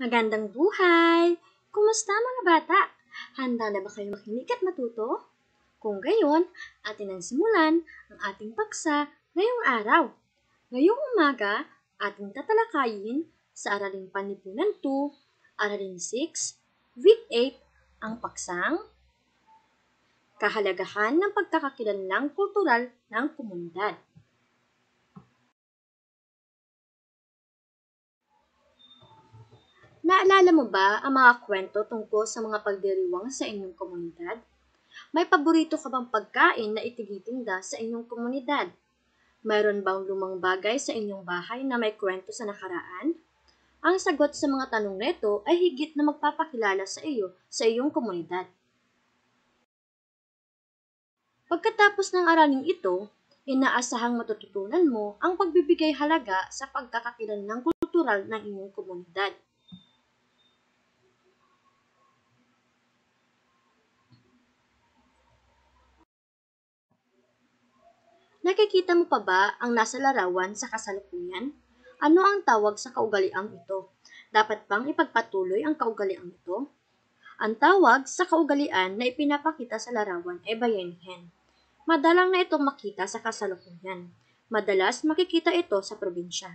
Magandang buhay! Kumusta mga bata? Handa na ba kayo makinig at matuto? Kung gayon, atin ang simulan ang ating paksa ngayong araw. Ngayong umaga, ating tatalakayin sa Araling Panipunan 2, Araling 6, Week 8, ang paksang Kahalagahan ng pagkakakilanlang kultural ng komunidad. Naalala mo ba ang mga kwento tungkol sa mga pagdiriwang sa inyong komunidad? May paborito ka bang pagkain na itigitinda sa inyong komunidad? Mayroon bang lumang bagay sa inyong bahay na may kwento sa nakaraan? Ang sagot sa mga tanong nito ay higit na magpapakilala sa iyo sa iyong komunidad. Pagkatapos ng araling ito, inaasahang matututunan mo ang pagbibigay halaga sa pagkakakilan ng kultural ng inyong komunidad. Nakikita mo pa ba ang nasa larawan sa kasalukuyan? Ano ang tawag sa kaugaliang ito? Dapat bang ipagpatuloy ang kaugaliang ito? Ang tawag sa kaugalian na ipinapakita sa larawan ay bayanihan. Madalang na itong makita sa kasalukuyan. Madalas makikita ito sa probinsya.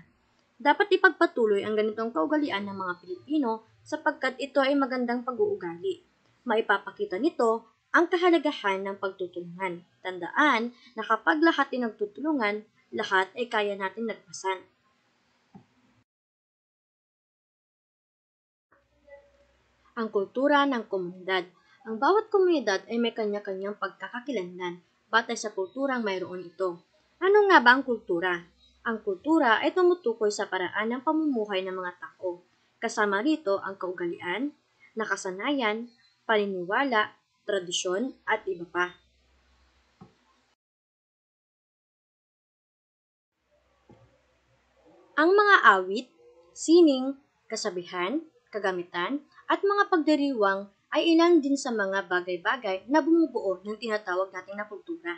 Dapat ipagpatuloy ang ganitong kaugalian ng mga Pilipino sapagkat ito ay magandang pag-uugali. Maipapakita nito ang kahalagahan ng pagtutulungan. Tandaan na kapag lahat ay nagtutulungan, lahat ay kaya natin lagpasan. Ang kultura ng komunidad. Ang bawat komunidad ay may kanya-kanyang pagkakakilanlan batay sa kulturang mayroon ito. Ano nga ba ang kultura? Ang kultura ay tumutukoy sa paraan ng pamumuhay ng mga tao. Kasama rito ang kaugalian, nakasanayan, paniniwala, tradisyon at iba pa. Ang mga awit, sining, kasabihan, kagamitan, at mga pagdiriwang ay ilan din sa mga bagay-bagay na bumubuo ng tinatawag nating na kultura.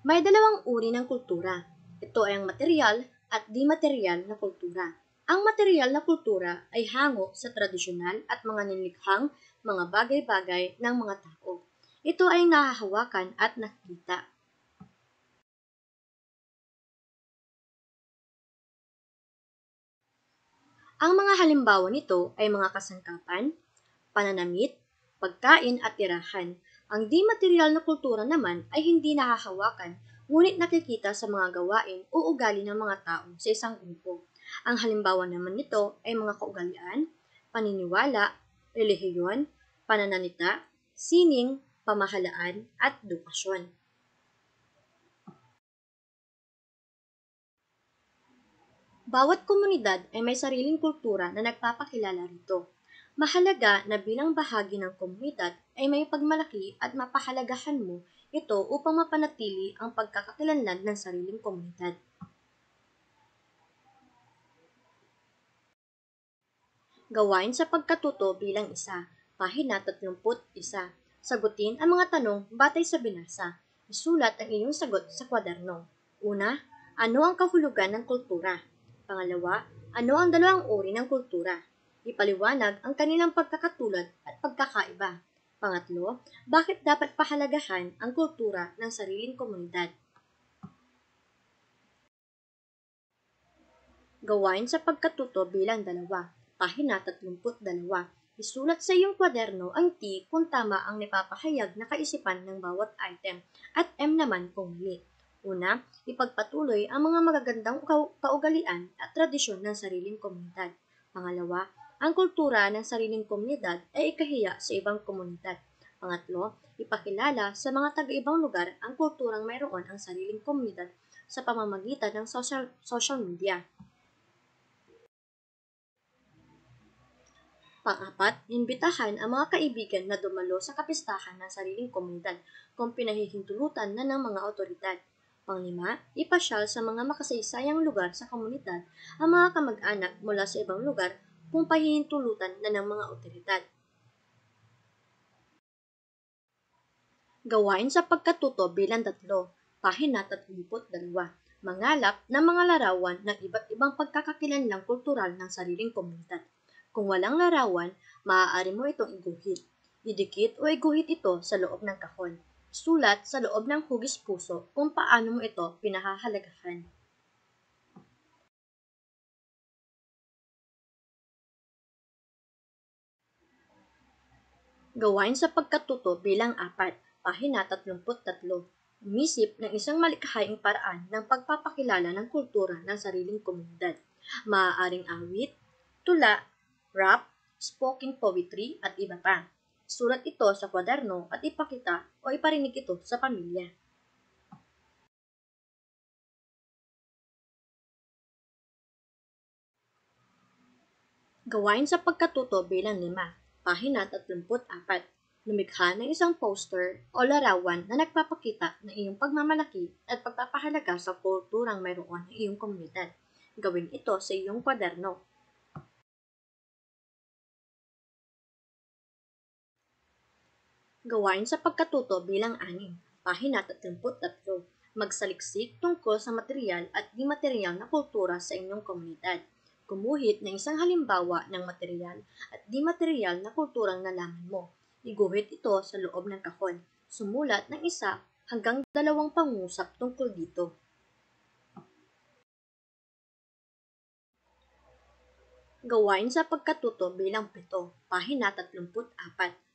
May dalawang uri ng kultura. Ito ay ang material at di material na kultura. Ang material na kultura ay hango sa tradisyonal at mga nilikhang mga bagay-bagay ng mga tao. Ito ay nahahawakan at nakikita. Ang mga halimbawa nito ay mga kasangkapan, pananamit, pagkain at tirahan. Ang di material na kultura naman ay hindi nahahawakan ngunit nakikita sa mga gawain o ugali ng mga tao sa isang grupo. Ang halimbawa naman nito ay mga kaugalian, paniniwala, relihiyon, pananalita, sining, pamahalaan, at edukasyon. Bawat komunidad ay may sariling kultura na nagpapakilala rito. Mahalaga na bilang bahagi ng komunidad ay may pagmalaki at mapahalagahan mo ito upang mapanatili ang pagkakakilanlan ng sariling komunidad. Gawain sa pagkatuto bilang isa. Pahina 31. Sagutin ang mga tanong batay sa binasa. Isulat ang iyong sagot sa kwaderno. Una, ano ang kahulugan ng kultura? Pangalawa, ano ang dalawang uri ng kultura? Ipaliwanag ang kanilang pagkakatulad at pagkakaiba. Pangatlo, bakit dapat pahalagahan ang kultura ng sariling komunidad? Gawain sa pagkatuto bilang dalawa pahina 32. Isulat sa iyong kwaderno ang T kung tama ang napapahayag na kaisipan ng bawat item at M naman kung mali. Una, ipagpatuloy ang mga magagandang kaugalian at tradisyon ng sariling komunidad. Pangalawa, ang kultura ng sariling komunidad ay ikahiya sa ibang komunidad. Pangatlo, ipakilala sa mga taga-ibang lugar ang kulturang mayroon ang sariling komunidad sa pamamagitan ng social, social media. Pang-apat, imbitahan ang mga kaibigan na dumalo sa kapistahan ng sariling komunidad kung pinahihintulutan na ng mga otoridad. Panglima, ipasyal sa mga makasaysayang lugar sa komunidad ang mga kamag-anak mula sa ibang lugar kung pahihintulutan na ng mga otoridad. Gawain sa pagkatuto bilang tatlo, pahina 32. Mangalap ng mga larawan ng iba't ibang pagkakakilanlang kultural ng sariling komunidad. Kung walang larawan, maaari mo itong iguhit. Idikit o iguhit ito sa loob ng kahon. Sulat sa loob ng hugis puso kung paano mo ito pinahahalagahan. Gawain sa pagkatuto bilang apat, pahina 33. Umisip ng isang malikhaing paraan ng pagpapakilala ng kultura ng sariling komunidad. Maaaring awit, tula, rap, spoken poetry at iba pa. Sulat ito sa kwaderno at ipakita o iparinig ito sa pamilya. Gawain sa pagkatuto bilang lima, pahina 34 lumikha ng isang poster o larawan na nagpapakita ng iyong pagmamalaki at pagpapahalaga sa kulturang mayroon ng iyong komunidad. Gawin ito sa iyong kwaderno. Gawain sa pagkatuto bilang anim, pahina 33. Magsaliksik tungkol sa material at di material na kultura sa inyong komunidad. Gumuhit ng isang halimbawa ng material at di material na kulturang nalaman mo. Iguhit ito sa loob ng kahon. Sumulat ng isa hanggang dalawang pangusap tungkol dito. Gawain sa pagkatuto bilang pito, pahina 34.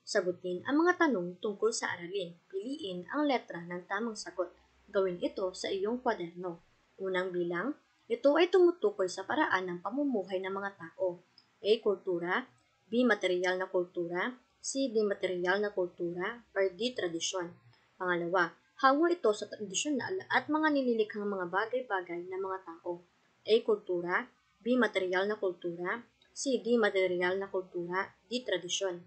Sagutin ang mga tanong tungkol sa aralin. Piliin ang letra ng tamang sagot. Gawin ito sa iyong kwaderno. Unang bilang, ito ay tumutukoy sa paraan ng pamumuhay ng mga tao. A. Kultura B. Material na kultura C. Di material na kultura or D. Tradisyon Pangalawa, hango ito sa tradisyonal at mga nililikhang mga bagay-bagay ng mga tao. A. Kultura B. Material na kultura. C. Di material na kultura. D. Tradisyon.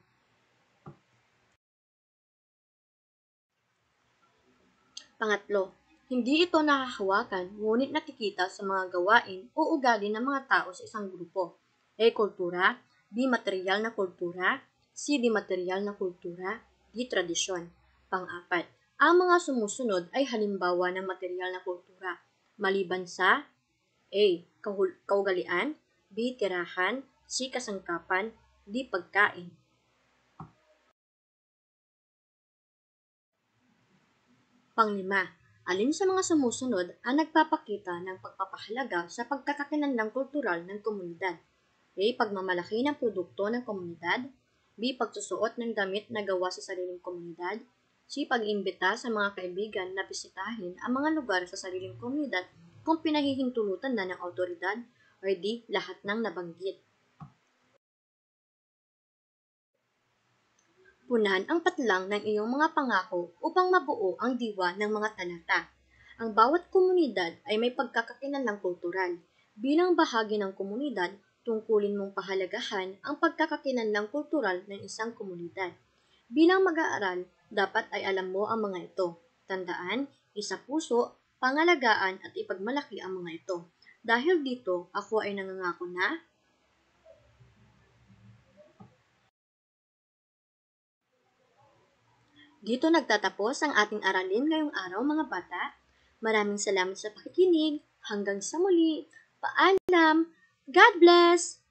Pangatlo, hindi ito nakahawakan ngunit nakikita sa mga gawain o ugali ng mga tao sa isang grupo. A. E, kultura B. Material na kultura C. Di material na kultura D. Tradisyon Pang-apat, ang mga sumusunod ay halimbawa ng material na kultura, maliban sa A. Kaugalian B. Tirahan C. Kasangkapan D. Pagkain Panglima, alin sa mga sumusunod ang nagpapakita ng pagpapahalaga sa ng kultural ng komunidad? A. Pagmamalaki ng produkto ng komunidad B. Pagsusuot ng damit na gawa sa sariling komunidad C. Pag-imbita sa mga kaibigan na bisitahin ang mga lugar sa sariling komunidad kung pinahihintulutan na ng autoridad or di lahat ng nabanggit. Punan ang patlang ng iyong mga pangako upang mabuo ang diwa ng mga tanata. Ang bawat komunidad ay may pagkakakilalang kultural. Bilang bahagi ng komunidad, tungkulin mong pahalagahan ang pagkakakilalang kultural ng isang komunidad. Bilang mag-aaral, dapat ay alam mo ang mga ito. Tandaan, isa puso pangalagaan at ipagmalaki ang mga ito. Dahil dito, ako ay nangangako na Dito nagtatapos ang ating aralin ngayong araw mga bata. Maraming salamat sa pakikinig. Hanggang sa muli. Paalam. God bless!